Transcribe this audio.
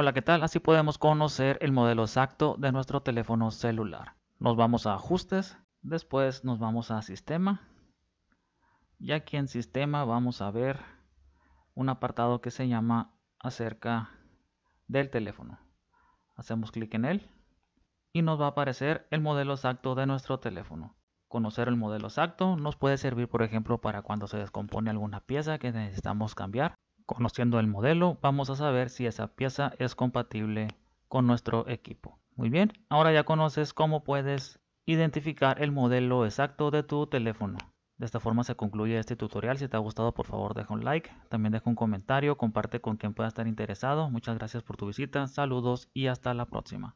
Hola, ¿qué tal? Así podemos conocer el modelo exacto de nuestro teléfono celular. Nos vamos a ajustes, después nos vamos a sistema. Y aquí en sistema vamos a ver un apartado que se llama acerca del teléfono. Hacemos clic en él y nos va a aparecer el modelo exacto de nuestro teléfono. Conocer el modelo exacto nos puede servir, por ejemplo, para cuando se descompone alguna pieza que necesitamos cambiar Conociendo el modelo, vamos a saber si esa pieza es compatible con nuestro equipo. Muy bien, ahora ya conoces cómo puedes identificar el modelo exacto de tu teléfono. De esta forma se concluye este tutorial. Si te ha gustado, por favor, deja un like. También deja un comentario, comparte con quien pueda estar interesado. Muchas gracias por tu visita, saludos y hasta la próxima.